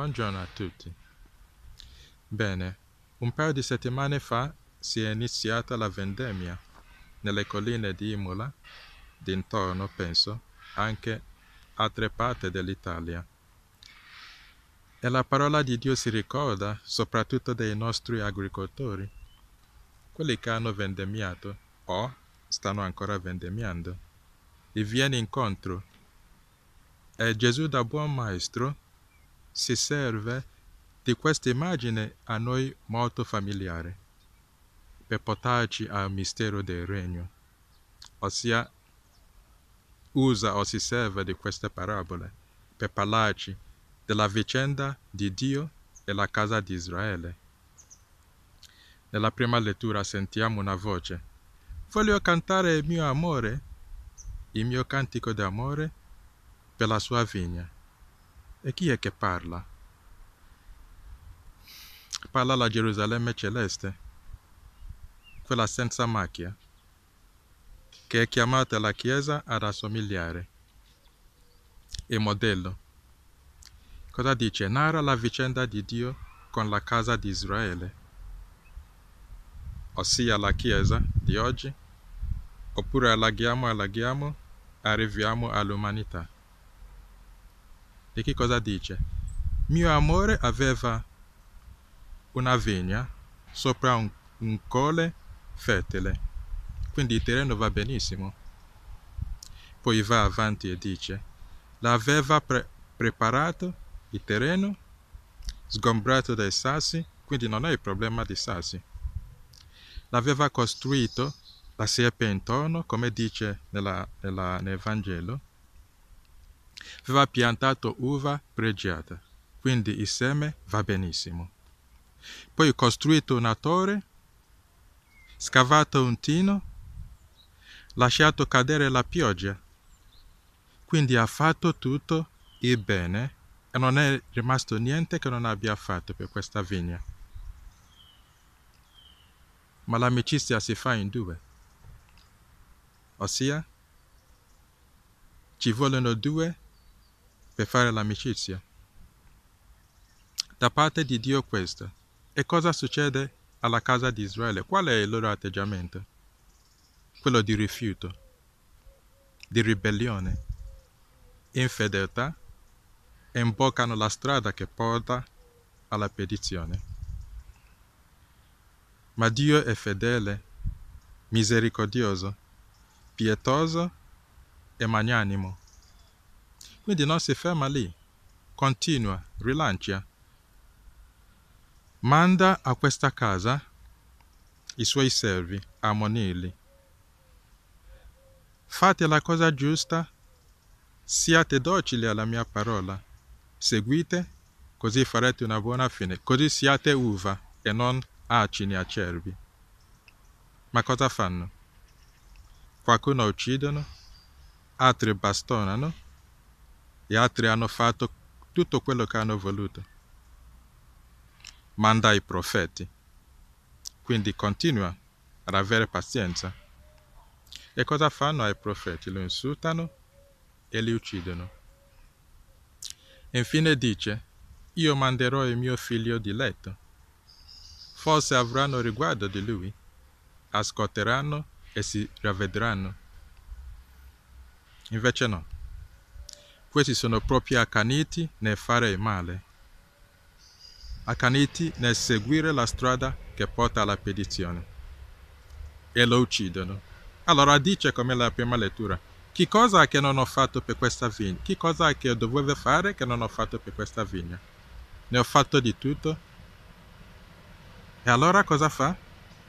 Buongiorno a tutti. Bene, un paio di settimane fa si è iniziata la vendemmia nelle colline di Imola, d'intorno penso, anche altre parti dell'Italia. E la parola di Dio si ricorda soprattutto dei nostri agricoltori, quelli che hanno vendemmiato o stanno ancora vendemmiando. E viene incontro. E Gesù da buon maestro si serve di questa immagine a noi molto familiare per portarci al mistero del regno, ossia usa o si serve di queste parabole per parlarci della vicenda di Dio e la casa di Israele. Nella prima lettura sentiamo una voce. Voglio cantare il mio amore, il mio cantico d'amore per la sua vigna. E chi è che parla? Parla la Gerusalemme celeste, quella senza macchia, che è chiamata la Chiesa ad assomigliare. E modello. Cosa dice? Narra la vicenda di Dio con la casa di Israele, ossia la Chiesa di oggi, oppure allaghiamo, allaghiamo, arriviamo all'umanità. E che cosa dice? Mio amore aveva una vigna sopra un, un colle fertile, quindi il terreno va benissimo. Poi va avanti e dice, l'aveva pre- preparato il terreno, sgombrato dai sassi, quindi non è il problema di sassi. L'aveva costruito la siepe intorno, come dice nella, nella, nel Vangelo, Aveva piantato uva pregiata, quindi il seme va benissimo. Poi ho costruito una torre, scavato un tino, lasciato cadere la pioggia. Quindi ha fatto tutto il bene e non è rimasto niente che non abbia fatto per questa vigna. Ma l'amicizia si fa in due. Ossia, ci vogliono due per fare l'amicizia. Da parte di Dio questo. E cosa succede alla casa di Israele? Qual è il loro atteggiamento? Quello di rifiuto, di ribellione, infedeltà, e imboccano la strada che porta alla perdizione. Ma Dio è fedele, misericordioso, pietoso e magnanimo quindi non si ferma lì, continua, rilancia. Manda a questa casa i suoi servi a monirli. Fate la cosa giusta, siate docili alla mia parola, seguite, così farete una buona fine, così siate uva e non acini acerbi. Ma cosa fanno? Qualcuno uccidono, altri bastonano, gli altri hanno fatto tutto quello che hanno voluto. Manda i profeti. Quindi continua ad avere pazienza. E cosa fanno ai profeti? Lo insultano e li uccidono. Infine dice, io manderò il mio figlio di letto. Forse avranno riguardo di lui, ascolteranno e si ravvedranno. Invece no. Questi sono proprio accaniti nel fare il male, accaniti nel seguire la strada che porta alla perdizione e lo uccidono. Allora dice come la prima lettura, che cosa che non ho fatto per questa vigna? Che cosa che dovevo fare che non ho fatto per questa vigna? Ne ho fatto di tutto. E allora cosa fa?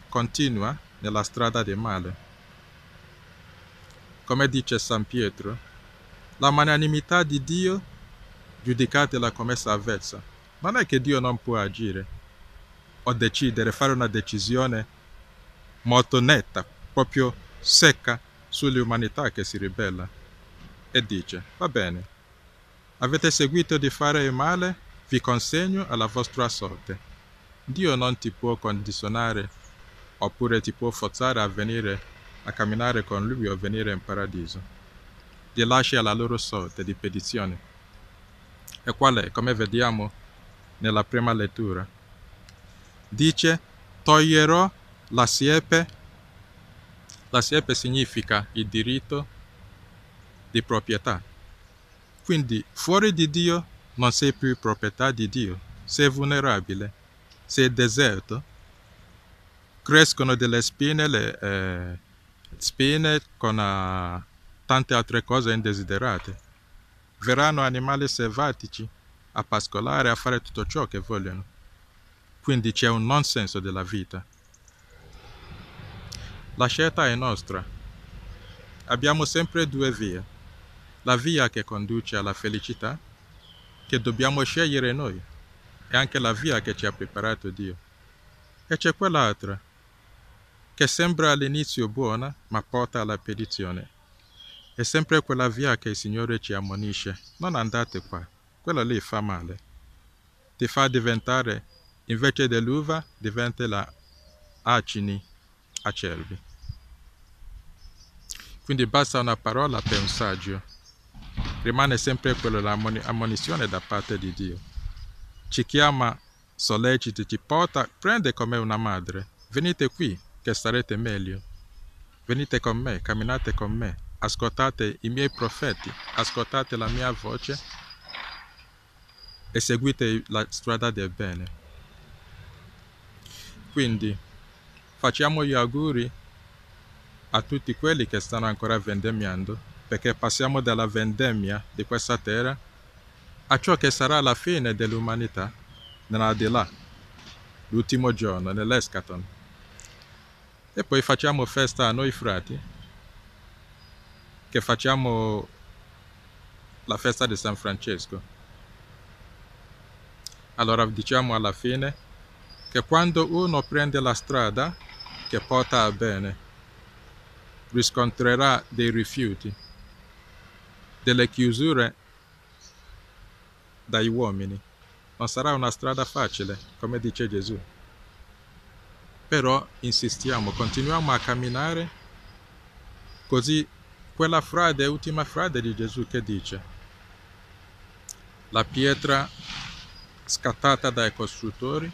Continua nella strada del male. Come dice San Pietro, la magnanimità di Dio, giudicate la commessa avversa. Non è che Dio non può agire o decidere, fare una decisione molto netta, proprio secca sull'umanità che si ribella e dice, va bene, avete seguito di fare il male, vi consegno alla vostra sorte. Dio non ti può condizionare oppure ti può forzare a venire a camminare con Lui o venire in paradiso di lasciare la loro sorte di perdizione, e quale, come vediamo nella prima lettura, dice toglierò la siepe. La siepe significa il diritto di proprietà. Quindi fuori di Dio non sei più proprietà di Dio, sei vulnerabile, sei deserto, crescono delle spine, le, eh, spine con... Uh, tante altre cose indesiderate. Verranno animali selvatici a pascolare, a fare tutto ciò che vogliono. Quindi c'è un non senso della vita. La scelta è nostra. Abbiamo sempre due vie. La via che conduce alla felicità, che dobbiamo scegliere noi, e anche la via che ci ha preparato Dio. E c'è quell'altra, che sembra all'inizio buona, ma porta alla perdizione. E sempre quella via che il Signore ci ammonisce. Non andate qua, quella lì fa male. Ti fa diventare, invece dell'uva, diventa la acini acerbi. Quindi basta una parola per un saggio. Rimane sempre quella l'ammonizione da parte di Dio. Ci chiama, solleciti, ci porta, prende come una madre. Venite qui, che starete meglio. Venite con me, camminate con me ascoltate i miei profeti, ascoltate la mia voce e seguite la strada del bene. Quindi facciamo gli auguri a tutti quelli che stanno ancora vendemmiando, perché passiamo dalla vendemmia di questa terra a ciò che sarà la fine dell'umanità nell'aldilà, l'ultimo giorno, nell'escaton. E poi facciamo festa a noi frati che facciamo la festa di San Francesco. Allora diciamo alla fine che quando uno prende la strada che porta a bene, riscontrerà dei rifiuti, delle chiusure dagli uomini. Non sarà una strada facile, come dice Gesù. Però insistiamo, continuiamo a camminare così quella frase, ultima frase di Gesù che dice, la pietra scattata dai costruttori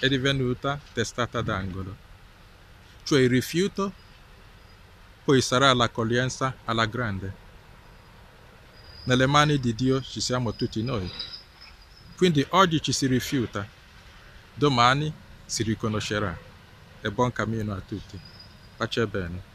è divenuta testata d'angolo, cioè il rifiuto poi sarà l'accoglienza alla grande. Nelle mani di Dio ci siamo tutti noi. Quindi oggi ci si rifiuta, domani si riconoscerà. E buon cammino a tutti. Pace e bene.